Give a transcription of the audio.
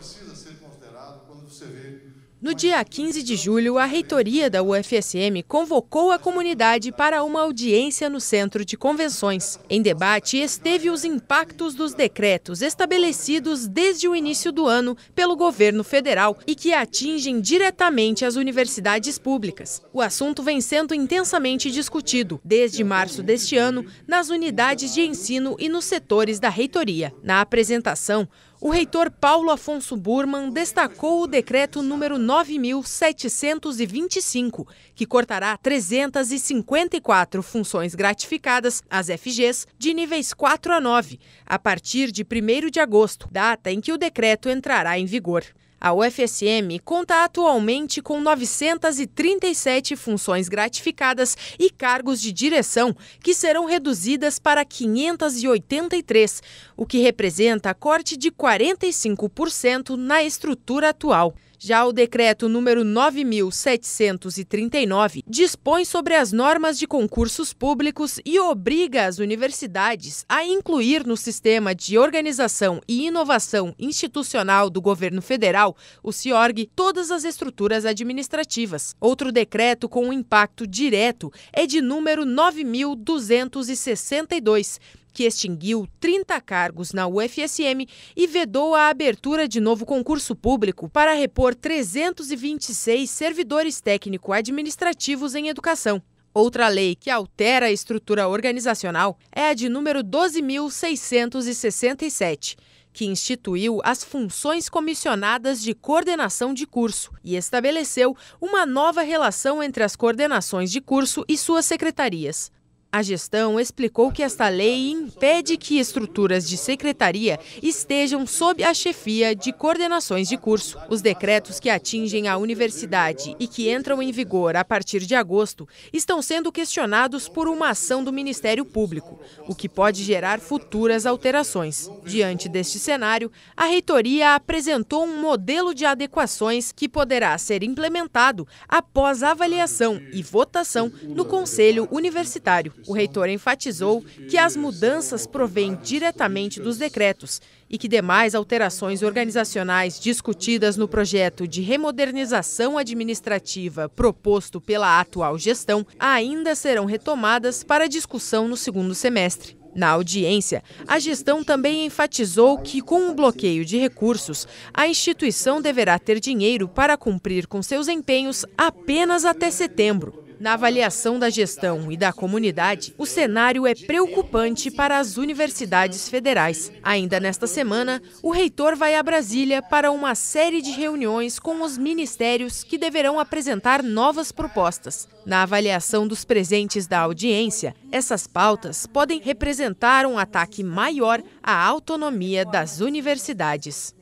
precisa ser considerado quando você vê no dia 15 de julho, a reitoria da UFSM convocou a comunidade para uma audiência no Centro de Convenções. Em debate esteve os impactos dos decretos estabelecidos desde o início do ano pelo governo federal e que atingem diretamente as universidades públicas. O assunto vem sendo intensamente discutido desde março deste ano nas unidades de ensino e nos setores da reitoria. Na apresentação, o reitor Paulo Afonso Burman destacou o decreto número 9725, que cortará 354 funções gratificadas, as FGs, de níveis 4 a 9, a partir de 1 de agosto, data em que o decreto entrará em vigor. A UFSM conta atualmente com 937 funções gratificadas e cargos de direção, que serão reduzidas para 583, o que representa corte de 45% na estrutura atual. Já o decreto número 9739 dispõe sobre as normas de concursos públicos e obriga as universidades a incluir no sistema de organização e inovação institucional do governo federal, o CIORG, todas as estruturas administrativas. Outro decreto com impacto direto é de número 9262 que extinguiu 30 cargos na UFSM e vedou a abertura de novo concurso público para repor 326 servidores técnico-administrativos em educação. Outra lei que altera a estrutura organizacional é a de número 12.667, que instituiu as funções comissionadas de coordenação de curso e estabeleceu uma nova relação entre as coordenações de curso e suas secretarias. A gestão explicou que esta lei impede que estruturas de secretaria estejam sob a chefia de coordenações de curso. Os decretos que atingem a universidade e que entram em vigor a partir de agosto estão sendo questionados por uma ação do Ministério Público, o que pode gerar futuras alterações. Diante deste cenário, a reitoria apresentou um modelo de adequações que poderá ser implementado após avaliação e votação no Conselho Universitário. O reitor enfatizou que as mudanças provêm diretamente dos decretos e que demais alterações organizacionais discutidas no projeto de remodernização administrativa proposto pela atual gestão ainda serão retomadas para discussão no segundo semestre. Na audiência, a gestão também enfatizou que, com o bloqueio de recursos, a instituição deverá ter dinheiro para cumprir com seus empenhos apenas até setembro. Na avaliação da gestão e da comunidade, o cenário é preocupante para as universidades federais. Ainda nesta semana, o reitor vai a Brasília para uma série de reuniões com os ministérios que deverão apresentar novas propostas. Na avaliação dos presentes da audiência, essas pautas podem representar um ataque maior à autonomia das universidades.